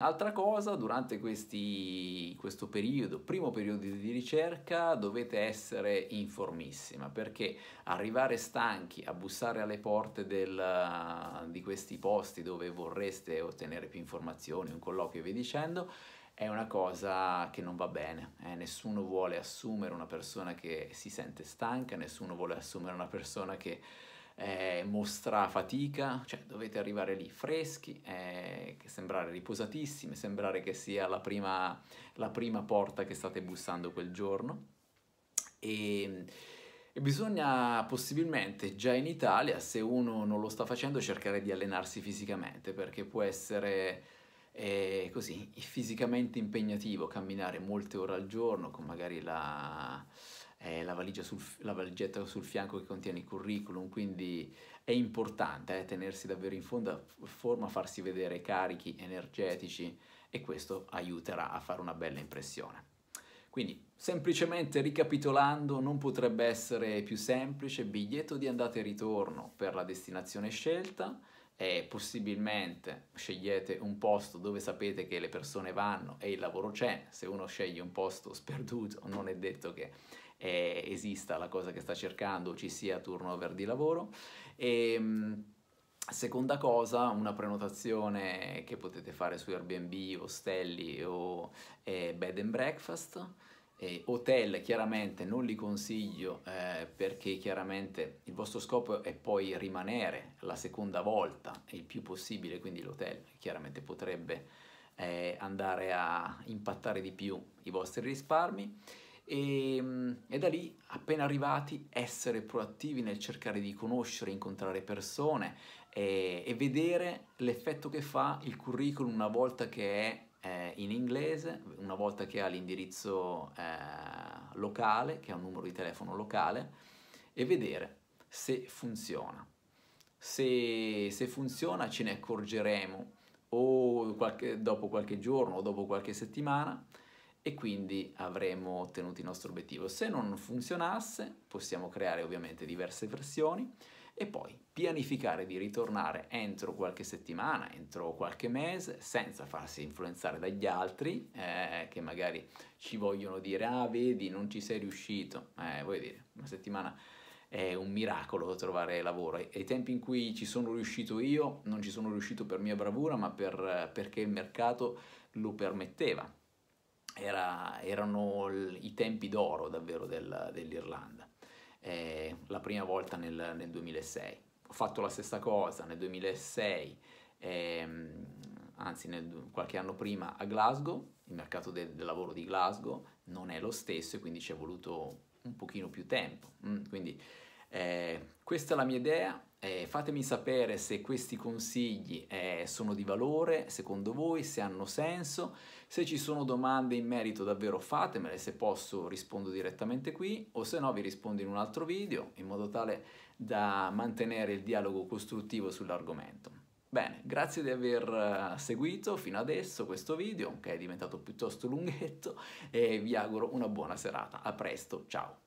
Altra cosa, durante questi, questo periodo, primo periodo di ricerca, dovete essere informissima perché arrivare stanchi a bussare alle porte del, di questi posti dove vorreste ottenere più informazioni, un colloquio e via dicendo, è una cosa che non va bene. Eh? Nessuno vuole assumere una persona che si sente stanca, nessuno vuole assumere una persona che eh, mostra fatica, cioè dovete arrivare lì freschi, eh, sembrare riposatissimi, sembrare che sia la prima, la prima porta che state bussando quel giorno. E, ehm, e bisogna possibilmente già in Italia, se uno non lo sta facendo, cercare di allenarsi fisicamente perché può essere eh, così fisicamente impegnativo camminare molte ore al giorno con magari la eh, la, valigia sul, la valigetta sul fianco che contiene il curriculum, quindi è importante eh, tenersi davvero in fondo, forma, farsi vedere carichi, energetici e questo aiuterà a fare una bella impressione. Quindi, semplicemente ricapitolando, non potrebbe essere più semplice biglietto di andata e ritorno per la destinazione scelta, e possibilmente scegliete un posto dove sapete che le persone vanno e il lavoro c'è, se uno sceglie un posto sperduto non è detto che eh, esista la cosa che sta cercando, ci sia turnover di lavoro. E, ehm, Seconda cosa, una prenotazione che potete fare su Airbnb, ostelli o eh, bed and breakfast. Eh, hotel chiaramente non li consiglio eh, perché chiaramente il vostro scopo è poi rimanere la seconda volta il più possibile, quindi l'hotel chiaramente potrebbe eh, andare a impattare di più i vostri risparmi e, mm, e da lì appena arrivati essere proattivi nel cercare di conoscere, incontrare persone e vedere l'effetto che fa il curriculum una volta che è eh, in inglese, una volta che ha l'indirizzo eh, locale, che è un numero di telefono locale, e vedere se funziona. Se, se funziona ce ne accorgeremo o qualche, dopo qualche giorno o dopo qualche settimana e quindi avremo ottenuto il nostro obiettivo. Se non funzionasse possiamo creare ovviamente diverse versioni e poi pianificare di ritornare entro qualche settimana, entro qualche mese, senza farsi influenzare dagli altri eh, che magari ci vogliono dire ah vedi non ci sei riuscito, eh, voglio dire una settimana è un miracolo trovare lavoro. e i tempi in cui ci sono riuscito io, non ci sono riuscito per mia bravura, ma per, perché il mercato lo permetteva. Era, erano i tempi d'oro davvero del, dell'Irlanda eh, la prima volta nel, nel, 2006. Ho fatto la stessa cosa nel 2006, ehm, anzi nel, qualche anno prima a Glasgow, il mercato del, del lavoro di Glasgow non è lo stesso e quindi ci è voluto un pochino più tempo. Mm, quindi eh, questa è la mia idea, eh, fatemi sapere se questi consigli eh, sono di valore secondo voi, se hanno senso, se ci sono domande in merito davvero fatemele, se posso rispondo direttamente qui o se no vi rispondo in un altro video in modo tale da mantenere il dialogo costruttivo sull'argomento. Bene, grazie di aver eh, seguito fino adesso questo video che è diventato piuttosto lunghetto e vi auguro una buona serata. A presto, ciao!